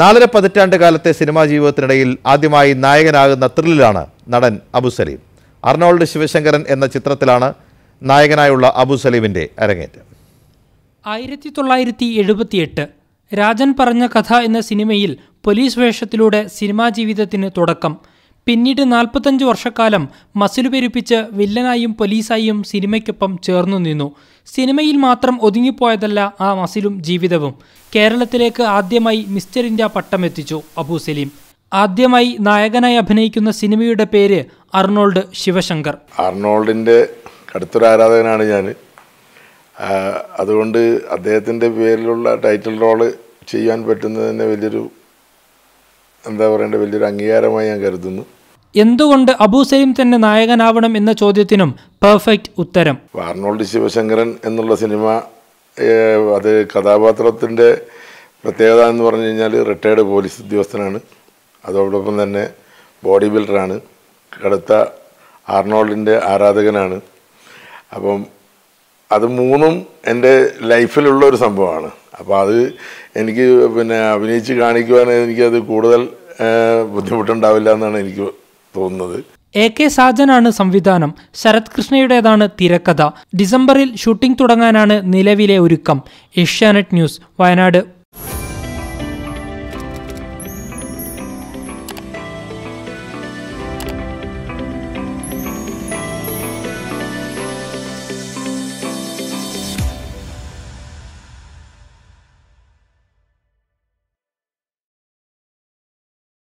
നാലര പതിറ്റാണ്ട് കാലത്തെ സിനിമാ ജീവിതത്തിനിടയിൽ ആദ്യമായി നായകനാകുന്ന ത്രില്ലിലാണ് നടൻ അബു സലീം അർണോൾഡ് ശിവശങ്കരൻ എന്ന ചിത്രത്തിലാണ് നായകനായുള്ള അബു സലീമിൻ്റെ അരങ്ങേറ്റം ആയിരത്തി തൊള്ളായിരത്തി എഴുപത്തിയെട്ട് രാജൻ പറഞ്ഞ കഥ എന്ന സിനിമയിൽ പോലീസ് വേഷത്തിലൂടെ സിനിമാ ജീവിതത്തിന് തുടക്കം പിന്നീട് നാൽപ്പത്തഞ്ച് വർഷക്കാലം മസിൽ പെരുപ്പിച്ച് വില്ലനായും പോലീസായും സിനിമയ്ക്കൊപ്പം ചേർന്നു നിന്നു സിനിമയിൽ മാത്രം ഒതുങ്ങിപ്പോയതല്ല ആ മസിലും ജീവിതവും കേരളത്തിലേക്ക് ആദ്യമായി മിസ്റ്റർ ഇന്ത്യ പട്ടമെത്തിച്ചു അബു സലീം ആദ്യമായി നായകനായി അഭിനയിക്കുന്ന സിനിമയുടെ പേര് അർണോൾഡ് ശിവശങ്കർ അർണോൾഡിൻ്റെ അടുത്തൊരു ആരാധകനാണ് ഞാൻ അതുകൊണ്ട് അദ്ദേഹത്തിൻ്റെ പേരിലുള്ള ടൈറ്റിൽ റോള് ചെയ്യാൻ പറ്റുന്നതിന് വലിയൊരു എന്താ പറയേണ്ട വലിയൊരു അംഗീകാരമായി ഞാൻ കരുതുന്നു എന്തുകൊണ്ട് അബൂസലിം തന്നെ നായകനാവണം എന്ന ചോദ്യത്തിനും പെർഫെക്റ്റ് ഉത്തരം വാർണോൾഡ് ശിവശങ്കരൻ എന്നുള്ള സിനിമ അത് കഥാപാത്രത്തിൻ്റെ പ്രത്യേകത എന്ന് പറഞ്ഞു കഴിഞ്ഞാൽ റിട്ടയർഡ് പോലീസ് ഉദ്യോഗസ്ഥനാണ് അതോടൊപ്പം തന്നെ ബോഡി ബിൽഡറാണ് കടുത്ത ആർണോൾഡിൻ്റെ ആരാധകനാണ് അപ്പം അത് മൂന്നും എൻ്റെ ലൈഫിലുള്ള ഒരു സംഭവമാണ് അപ്പോൾ അത് എനിക്ക് പിന്നെ അഭിനയിച്ച് കാണിക്കുവാൻ എനിക്കത് കൂടുതൽ ബുദ്ധിമുട്ടുണ്ടാവില്ല എന്നാണ് എനിക്ക് തോന്നുന്നത് എ കെ സാജനാണ് സംവിധാനം ശരത് കൃഷ്ണയുടേതാണ് തിരക്കഥ ഡിസംബറിൽ ഷൂട്ടിംഗ് തുടങ്ങാനാണ് നിലവിലെ ഒരുക്കം ഏഷ്യാനെറ്റ് ന്യൂസ് വയനാട്